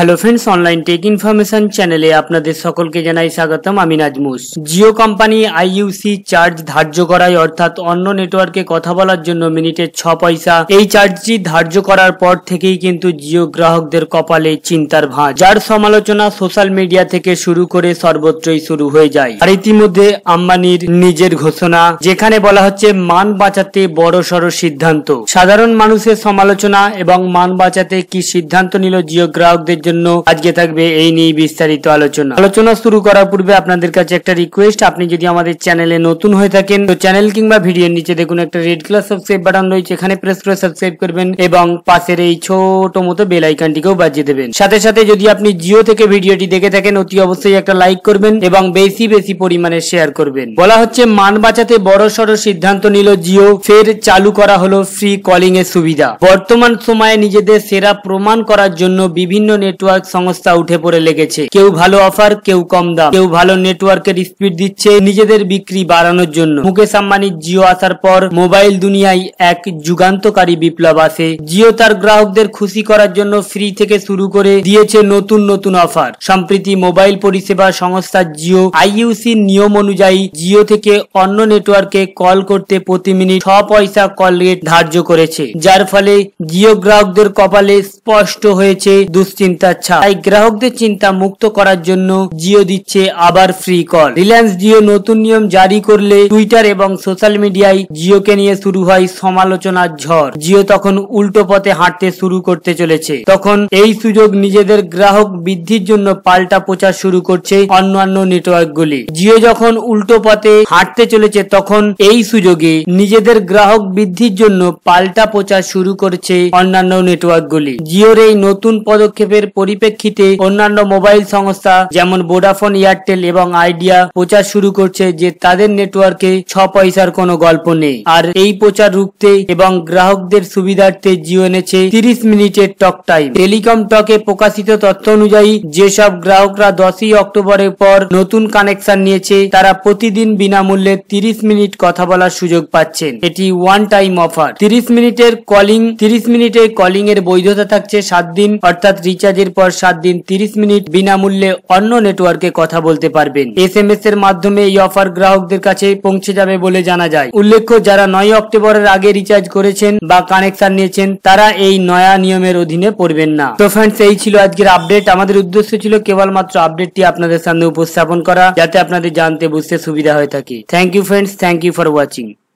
hello friends online tech information চ্যানেলে আপনাদের সকলকে জানাই স্বাগতম আমি Nazmus Jio company IUC charge ধার্য করায় অর্থাৎ অন্য নেটওয়ার্কে কথা বলার জন্য মিনিটে ছ পয়সা এই চার্জটি ধার্য করার পর থেকেই কিন্তু জিও গ্রাহকদের কপালে চিন্তার ভাঁজ যার সমালোচনা সোশ্যাল মিডিয়া থেকে শুরু করে সর্বত্রই শুরু হয়ে যায় আর ইতিমধ্যে আম্বানির নিজের ঘোষণা যেখানে বলা হচ্ছে মান বাঁচাতে বড় সড় সিদ্ধান্ত সাধারণ মানুষের সমালোচনা এবং মান বাঁচাতে কি সিদ্ধান্ত নিল জিও গ্রাহকদের জন্য আজকে থাকবে এই নিয়ে বিস্তারিত আলোচনা আলোচনা শুরু করার পূর্বে আপনাদের কাছে একটা রিকোয়েস্ট আপনি যদি আমাদের চ্যানেলে নতুন হয়ে থাকেন তো চ্যানেল কিংবা ভিডিওর নিচে দেখুন একটা রেড কালার সাবস্ক্রাইব বাটন রয়েছে এখানে প্রেস করে সাবস্ক্রাইব করবেন এবং পাশের এই ছোট মতো বেল আইকনটিকেও বাজিয়ে দেবেন সাথে সাথে যদি আপনি জিও থেকে ভিডিওটি দেখে থাকেন অতি অবশ্যই একটা লাইক করবেন এবং বেশি বেশি পরিমাণে শেয়ার করবেন বলা হচ্ছে মান বাঁচাতে বড় সড় সিদ্ধান্ত নিল জিও ফের চালু করা হলো ফ্রি কলিং এর সুবিধা বর্তমান সময়ে নিজেদের সেরা প্রমাণ করার জন্য বিভিন্ন নেট নেটওয়ার্ক সংস্থা উঠে পড়ে লেগেছে কেউ ভালো অফার কেউ কম দাম কেউ ভালো নেটওয়ার্কের স্পিড দিচ্ছে নিজেদের বিক্রি বাড়ানোর জন্য মুকেশ আম্বানির জিও আসার পর মোবাইল দুনিয়ায় এক যুগান্তকারী বিপ্লব আসে জিও তার গ্রাহকদের খুশি করার জন্য ফ্রি থেকে শুরু করে দিয়েছে নতুন নতুন অফার সম্প্রতি মোবাইল পরিষেবা সংস্থা জিও আইইউসি নিয়ম অনুযায়ী জিও থেকে অন্য নেটওয়ার্কে কল করতে প্রতি মিনিট ছ পয়সা কল রেট ধার্য করেছে যার ফলে জিও গ্রাহকদের কপালে স্পষ্ট হয়েছে দুশ্চিন্তা চিন্তা ছাড় তাই গ্রাহকদের চিন্তা মুক্ত করার জন্য জিও দিচ্ছে আবার ফ্রি কল রিলায়েন্স জিও নতুন নিয়ম জারি করলে টুইটার এবং সোশ্যাল মিডিয়ায় জিওকে নিয়ে শুরু হয় সমালোচনার ঝড় জিও তখন উল্টো পথে হাঁটতে শুরু করতে চলেছে তখন এই সুযোগ নিজেদের গ্রাহক বৃদ্ধির জন্য পাল্টা প্রচার শুরু করছে অন্যান্য নেটওয়ার্ক গুলি জিও যখন উল্টো পথে হাঁটতে চলেছে তখন এই সুযোগে নিজেদের গ্রাহক বৃদ্ধির জন্য পাল্টা প্রচার শুরু করছে অন্যান্য নেটওয়ার্ক গুলি জিওর এই নতুন পদক্ষেপের পরিপ্রেক্ষিতে অন্যান্য মোবাইল সংস্থা যেমন ভোডাফোন এয়ারটেল এবং আইডিয়া প্রচার শুরু করছে যে তাদের নেটওয়ার্কে ছ পয়সার কোনো গল্প নেই আর এই প্রচার রুখতে এবং গ্রাহকদের সুবিধার্থে জিও এনেছে তিরিশ মিনিটের টক টাইম টেলিকম টকে প্রকাশিত তথ্য অনুযায়ী যেসব গ্রাহকরা দশই অক্টোবরের পর নতুন কানেকশন নিয়েছে তারা প্রতিদিন বিনামূল্যে তিরিশ মিনিট কথা বলার সুযোগ পাচ্ছেন এটি ওয়ান টাইম অফার তিরিশ মিনিটের কলিং তিরিশ মিনিটের কলিং এর বৈধতা থাকছে সাত দিন অর্থাৎ রিচার্জ রিচার্জের পর সাত দিন তিরিশ মিনিট বিনামূল্যে অন্য নেটওয়ার্কে কথা বলতে পারবেন এস এম এস এর মাধ্যমে এই অফার গ্রাহকদের কাছে পৌঁছে যাবে বলে জানা যায় উল্লেখ্য যারা নয় অক্টোবরের আগে রিচার্জ করেছেন বা কানেকশন নিয়েছেন তারা এই নয়া নিয়মের অধীনে পড়বেন না তো ফ্রেন্ডস এই ছিল আজকের আপডেট আমাদের উদ্দেশ্য ছিল কেবলমাত্র আপডেটটি আপনাদের সামনে উপস্থাপন করা যাতে আপনাদের জানতে বুঝতে সুবিধা হয়ে থাকে thank you friends thank you for watching